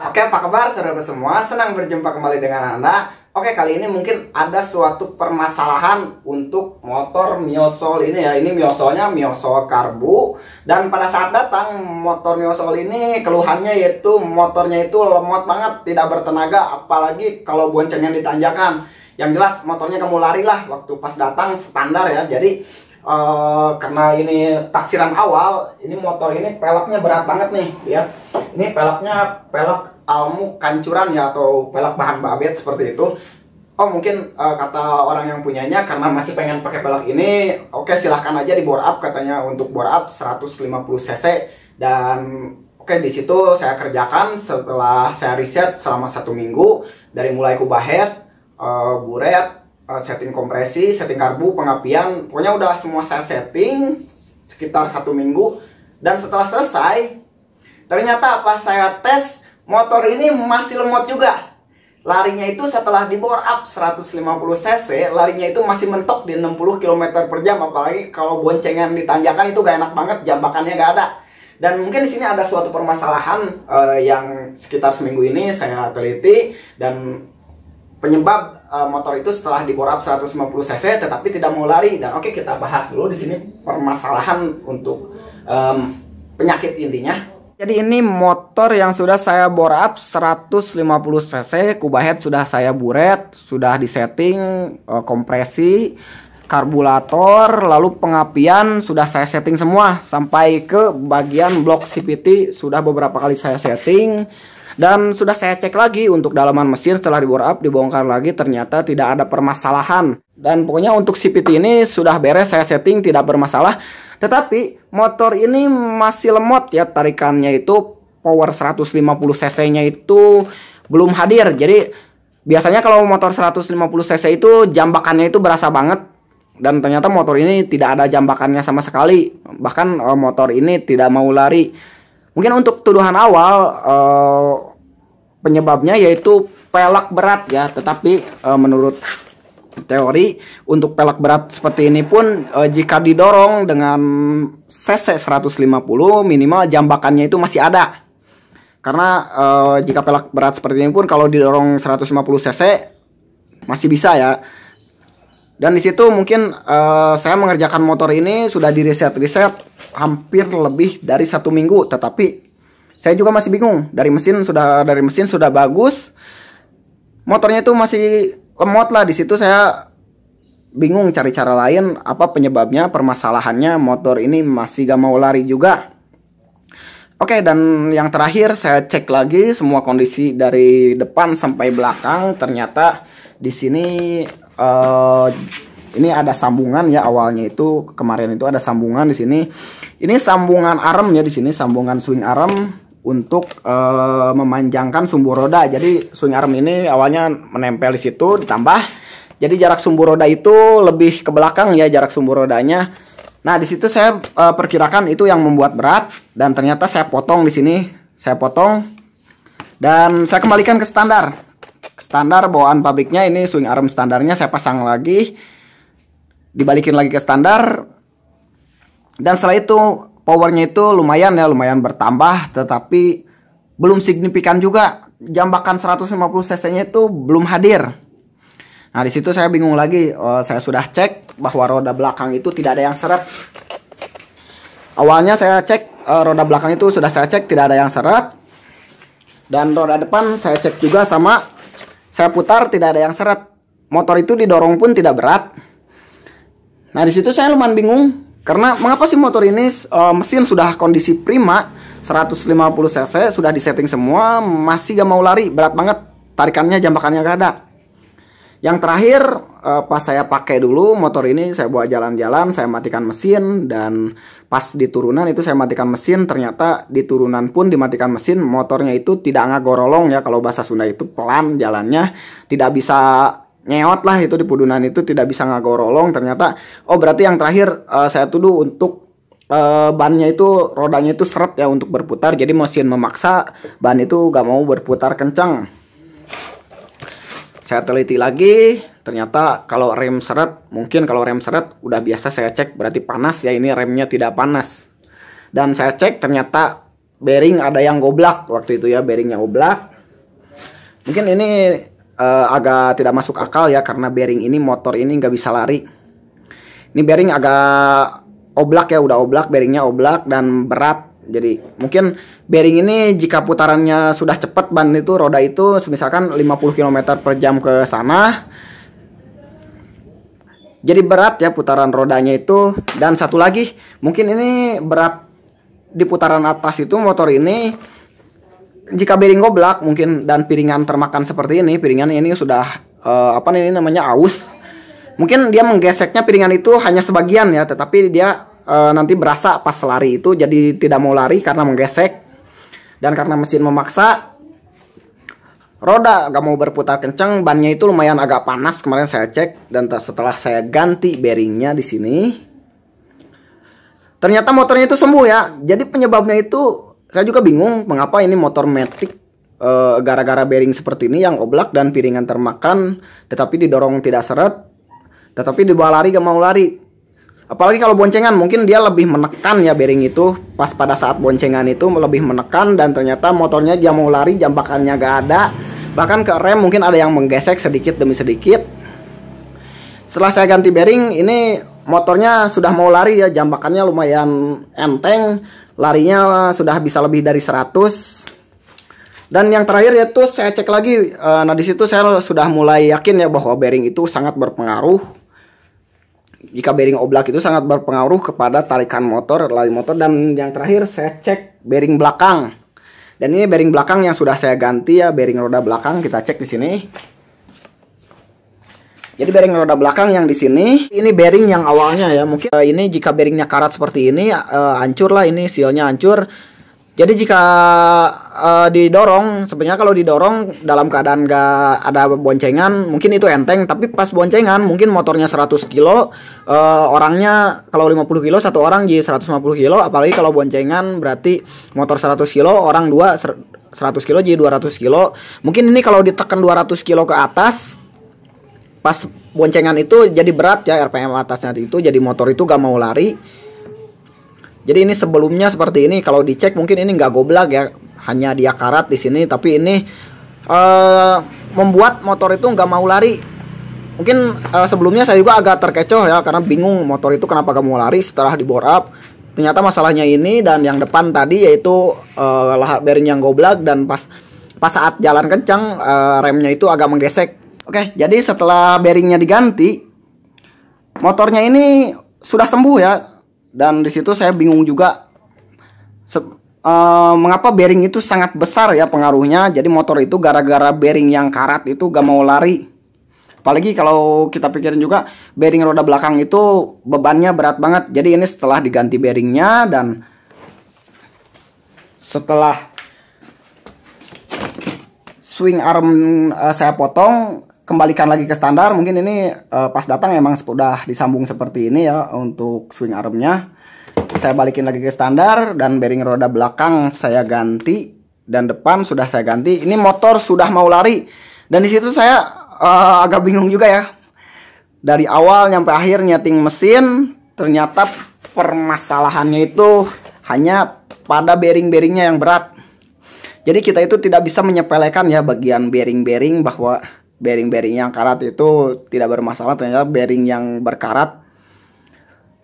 Oke, apa kabar saudara semua? Senang berjumpa kembali dengan Anda. Oke, kali ini mungkin ada suatu permasalahan untuk motor Mio Miosol ini ya. Ini Mio Mio Miosol karbu dan pada saat datang motor Mio Miosol ini keluhannya yaitu motornya itu lemot banget, tidak bertenaga apalagi kalau boncengnya ditanjakan. Yang jelas motornya kamu lari lah waktu pas datang standar ya. Jadi Eh, karena ini taksiran awal ini motor ini peleknya berat banget nih ya ini peleknya pelek almu kancuran ya atau pelek bahan babet seperti itu oh mungkin uh, kata orang yang punyanya karena masih pengen pakai pelek ini oke okay, silahkan aja di bore up katanya untuk bore up 150 cc dan oke okay, di situ saya kerjakan setelah saya riset selama satu minggu dari mulai kubahet, uh, buret, Eh, setting kompresi, setting karbu, pengapian, pokoknya udah semua saya setting sekitar satu minggu dan setelah selesai ternyata apa saya tes motor ini masih lemot juga larinya itu setelah di bore up 150 cc larinya itu masih mentok di 60 km per jam apalagi kalau boncengan di tanjakan itu gak enak banget jambakannya gak ada dan mungkin di sini ada suatu permasalahan uh, yang sekitar seminggu ini saya teliti dan penyebab uh, motor itu setelah diborap 150 cc tetapi tidak mau lari dan oke okay, kita bahas dulu di sini permasalahan untuk um, penyakit intinya jadi ini motor yang sudah saya borap 150 cc kubahet sudah saya buret sudah disetting uh, kompresi karburator lalu pengapian sudah saya setting semua sampai ke bagian blok CVT sudah beberapa kali saya setting dan sudah saya cek lagi untuk dalaman mesin setelah di up dibongkar lagi ternyata tidak ada permasalahan. Dan pokoknya untuk CPT ini sudah beres saya setting tidak bermasalah. Tetapi motor ini masih lemot ya tarikannya itu power 150 cc-nya itu belum hadir. Jadi biasanya kalau motor 150 cc itu jambakannya itu berasa banget dan ternyata motor ini tidak ada jambakannya sama sekali. Bahkan eh, motor ini tidak mau lari. Mungkin untuk tuduhan awal uh, penyebabnya yaitu pelak berat ya tetapi e, menurut teori untuk pelak berat seperti ini pun e, jika didorong dengan cc 150 minimal jambakannya itu masih ada karena e, jika pelak berat seperti ini pun kalau didorong 150 cc masih bisa ya dan di situ mungkin e, saya mengerjakan motor ini sudah di riset riset hampir lebih dari satu minggu tetapi saya juga masih bingung. Dari mesin sudah dari mesin sudah bagus. Motornya itu masih lemot lah di situ saya bingung cari cara lain apa penyebabnya permasalahannya motor ini masih gak mau lari juga. Oke, dan yang terakhir saya cek lagi semua kondisi dari depan sampai belakang. Ternyata di sini uh, ini ada sambungan ya awalnya itu kemarin itu ada sambungan di sini. Ini sambungan arm ya di sini sambungan swing arm untuk uh, memanjangkan sumbu roda. Jadi swing arm ini awalnya menempel di situ ditambah. Jadi jarak sumbu roda itu lebih ke belakang ya jarak sumbu rodanya. Nah, di situ saya uh, perkirakan itu yang membuat berat dan ternyata saya potong di sini. Saya potong dan saya kembalikan ke standar. Standar bawaan pabriknya ini swing arm standarnya saya pasang lagi. Dibalikin lagi ke standar. Dan setelah itu powernya itu lumayan ya, lumayan bertambah tetapi belum signifikan juga. Jambakan 150 cc-nya itu belum hadir. Nah, disitu saya bingung lagi. Uh, saya sudah cek bahwa roda belakang itu tidak ada yang seret. Awalnya saya cek uh, roda belakang itu sudah saya cek tidak ada yang seret. Dan roda depan saya cek juga sama saya putar tidak ada yang seret. Motor itu didorong pun tidak berat. Nah, disitu saya lumayan bingung karena mengapa sih motor ini e, mesin sudah kondisi prima 150 cc sudah disetting semua masih gak mau lari berat banget tarikannya jambakannya gak ada. Yang terakhir e, pas saya pakai dulu motor ini saya bawa jalan-jalan saya matikan mesin dan pas di turunan itu saya matikan mesin ternyata di turunan pun dimatikan mesin motornya itu tidak ngagorolong ya kalau bahasa Sunda itu pelan jalannya tidak bisa nyeot lah itu di pudunan itu tidak bisa ngagorolong ternyata oh berarti yang terakhir uh, saya tuduh untuk uh, bannya itu rodanya itu seret ya untuk berputar jadi mesin memaksa ban itu gak mau berputar kencang saya teliti lagi ternyata kalau rem seret mungkin kalau rem seret udah biasa saya cek berarti panas ya ini remnya tidak panas dan saya cek ternyata bearing ada yang goblak waktu itu ya bearingnya goblak mungkin ini uh, agak tidak masuk akal ya karena bearing ini motor ini nggak bisa lari. Ini bearing agak oblak ya, udah oblak, bearingnya oblak dan berat. Jadi mungkin bearing ini jika putarannya sudah cepat ban itu roda itu misalkan 50 km per jam ke sana jadi berat ya putaran rodanya itu dan satu lagi mungkin ini berat di putaran atas itu motor ini jika piring goblak mungkin dan piringan termakan seperti ini, piringan ini sudah uh, apa ini namanya aus. Mungkin dia menggeseknya piringan itu hanya sebagian ya, tetapi dia uh, nanti berasa pas lari itu jadi tidak mau lari karena menggesek dan karena mesin memaksa roda gak mau berputar kencang bannya itu lumayan agak panas kemarin saya cek dan setelah saya ganti bearingnya di sini ternyata motornya itu sembuh ya jadi penyebabnya itu saya juga bingung mengapa ini motor metik gara eh, gara-gara bearing seperti ini yang oblak dan piringan termakan tetapi didorong tidak seret tetapi dibawa lari gak mau lari apalagi kalau boncengan mungkin dia lebih menekan ya bearing itu pas pada saat boncengan itu lebih menekan dan ternyata motornya dia mau lari jambakannya gak ada bahkan ke rem mungkin ada yang menggesek sedikit demi sedikit setelah saya ganti bearing ini motornya sudah mau lari ya jambakannya lumayan enteng larinya sudah bisa lebih dari 100 dan yang terakhir yaitu saya cek lagi eh, nah di situ saya sudah mulai yakin ya bahwa bearing itu sangat berpengaruh jika bearing oblak itu sangat berpengaruh kepada tarikan motor lari motor dan yang terakhir saya cek bearing belakang dan ini bearing belakang yang sudah saya ganti ya bearing roda belakang kita cek di sini jadi bearing roda belakang yang di sini, ini bearing yang awalnya ya. Mungkin uh, ini jika bearingnya karat seperti ini, uh, hancur lah ini sealnya hancur. Jadi jika uh, didorong, sebenarnya kalau didorong dalam keadaan gak ada boncengan, mungkin itu enteng. Tapi pas boncengan, mungkin motornya 100 kilo, uh, orangnya kalau 50 kilo satu orang jadi 150 kilo. Apalagi kalau boncengan berarti motor 100 kilo, orang dua 100 kilo jadi 200 kilo. Mungkin ini kalau ditekan 200 kilo ke atas, pas boncengan itu jadi berat ya RPM atasnya itu jadi motor itu gak mau lari jadi ini sebelumnya seperti ini kalau dicek mungkin ini nggak goblak ya hanya dia karat di sini tapi ini uh, membuat motor itu nggak mau lari mungkin uh, sebelumnya saya juga agak terkecoh ya karena bingung motor itu kenapa gak mau lari setelah dibor up ternyata masalahnya ini dan yang depan tadi yaitu uh, lahar bearing yang goblak dan pas pas saat jalan kencang uh, remnya itu agak menggesek Oke, jadi setelah bearingnya diganti, motornya ini sudah sembuh ya. Dan disitu saya bingung juga se uh, mengapa bearing itu sangat besar ya pengaruhnya. Jadi motor itu gara-gara bearing yang karat itu gak mau lari. Apalagi kalau kita pikirin juga bearing roda belakang itu bebannya berat banget. Jadi ini setelah diganti bearingnya dan setelah swing arm uh, saya potong kembalikan lagi ke standar mungkin ini uh, pas datang emang sudah disambung seperti ini ya untuk swing armnya saya balikin lagi ke standar dan bearing roda belakang saya ganti dan depan sudah saya ganti ini motor sudah mau lari dan disitu saya uh, agak bingung juga ya dari awal sampai akhir nyeting mesin ternyata permasalahannya itu hanya pada bearing-bearingnya yang berat jadi kita itu tidak bisa menyepelekan ya bagian bearing-bearing bahwa bearing-bearing yang karat itu tidak bermasalah ternyata bearing yang berkarat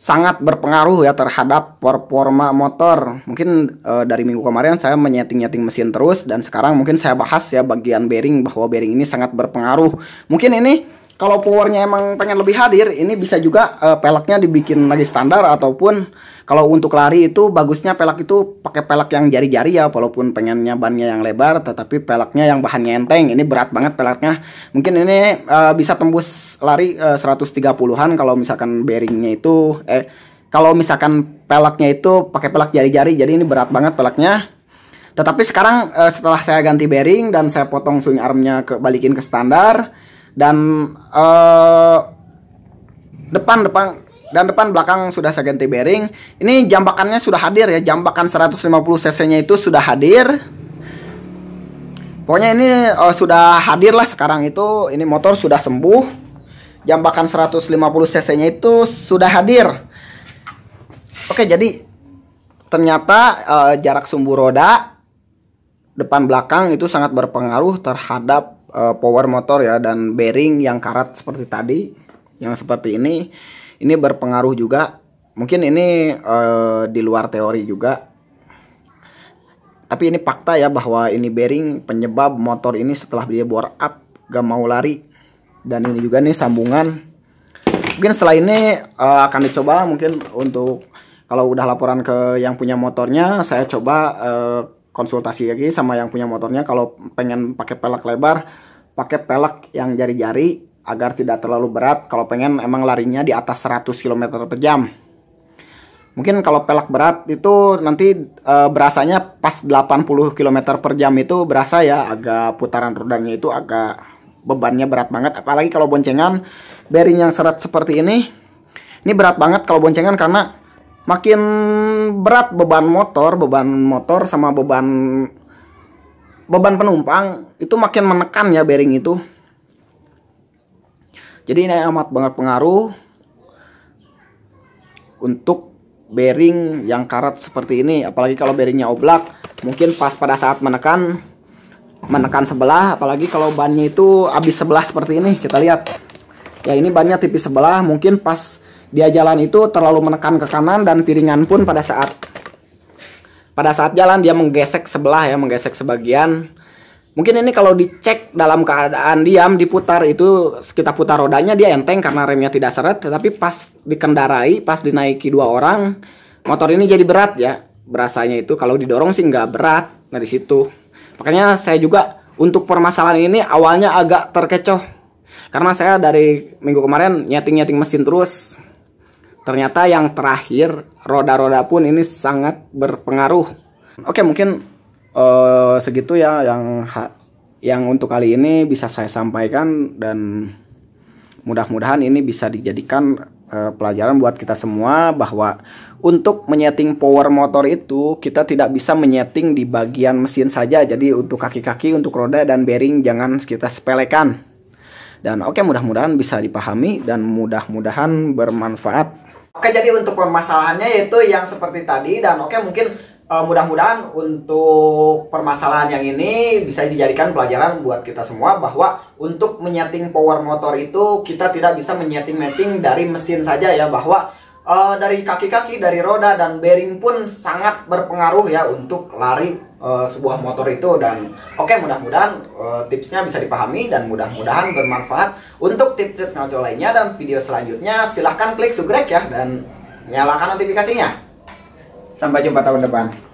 sangat berpengaruh ya terhadap performa motor. Mungkin e, dari minggu kemarin saya menyeting-nyeting mesin terus dan sekarang mungkin saya bahas ya bagian bearing bahwa bearing ini sangat berpengaruh. Mungkin ini kalau powernya emang pengen lebih hadir ini bisa juga uh, peleknya dibikin lagi standar ataupun kalau untuk lari itu bagusnya pelek itu pakai pelek yang jari-jari ya walaupun pengennya bannya yang lebar tetapi peleknya yang bahannya enteng ini berat banget peleknya mungkin ini uh, bisa tembus lari eh, uh, 130-an kalau misalkan bearingnya itu eh kalau misalkan peleknya itu pakai pelek jari-jari jadi ini berat banget peleknya tetapi sekarang setelah saya ganti bearing dan saya potong swing armnya ke balikin ke standar dan uh, depan depan dan depan belakang sudah saya ganti bearing. Ini jambakannya sudah hadir ya. Jambakan 150 cc-nya itu sudah hadir. Pokoknya ini uh, sudah hadir lah sekarang itu. Ini motor sudah sembuh. Jambakan 150 cc-nya itu sudah hadir. Oke, jadi ternyata uh, jarak sumbu roda depan belakang itu sangat berpengaruh terhadap uh, power motor ya dan bearing yang karat seperti tadi yang seperti ini ini berpengaruh juga mungkin ini uh, di luar teori juga tapi ini fakta ya bahwa ini bearing penyebab motor ini setelah dia bore up gak mau lari dan ini juga nih sambungan mungkin setelah ini uh, akan dicoba mungkin untuk kalau udah laporan ke yang punya motornya saya coba uh, konsultasi lagi sama yang punya motornya kalau pengen pakai pelek lebar pakai pelek yang jari-jari agar tidak terlalu berat kalau pengen emang larinya di atas 100 km per jam mungkin kalau pelek berat itu nanti e, berasanya pas 80 km per jam itu berasa ya agak putaran rodanya itu agak bebannya berat banget apalagi kalau boncengan bearing yang serat seperti ini ini berat banget kalau boncengan karena makin berat beban motor, beban motor sama beban beban penumpang itu makin menekan ya bearing itu. Jadi ini amat banget pengaruh untuk bearing yang karat seperti ini, apalagi kalau bearingnya oblak, mungkin pas pada saat menekan menekan sebelah, apalagi kalau bannya itu habis sebelah seperti ini, kita lihat. Ya ini bannya tipis sebelah, mungkin pas dia jalan itu terlalu menekan ke kanan dan piringan pun pada saat pada saat jalan dia menggesek sebelah ya menggesek sebagian mungkin ini kalau dicek dalam keadaan diam diputar itu sekitar putar rodanya dia enteng karena remnya tidak seret tetapi pas dikendarai pas dinaiki dua orang motor ini jadi berat ya berasanya itu kalau didorong sih nggak berat nah di situ makanya saya juga untuk permasalahan ini awalnya agak terkecoh karena saya dari minggu kemarin nyeting-nyeting mesin terus Ternyata yang terakhir roda-roda pun ini sangat berpengaruh. Oke, mungkin uh, segitu ya yang yang untuk kali ini bisa saya sampaikan dan mudah-mudahan ini bisa dijadikan uh, pelajaran buat kita semua bahwa untuk menyeting power motor itu kita tidak bisa menyeting di bagian mesin saja jadi untuk kaki-kaki untuk roda dan bearing jangan kita sepelekan dan oke okay, mudah-mudahan bisa dipahami dan mudah-mudahan bermanfaat Oke, jadi untuk permasalahannya yaitu yang seperti tadi dan oke mungkin uh, mudah-mudahan untuk permasalahan yang ini bisa dijadikan pelajaran buat kita semua bahwa untuk menyeting power motor itu kita tidak bisa menyeting-meting dari mesin saja ya bahwa uh, dari kaki-kaki, dari roda dan bearing pun sangat berpengaruh ya untuk lari uh, sebuah motor itu dan oke okay, mudah-mudahan uh, tipsnya bisa dipahami dan mudah-mudahan bermanfaat. Untuk tips-tips ngaco lainnya dan video selanjutnya silahkan klik subscribe ya dan nyalakan notifikasinya. Sampai jumpa tahun depan.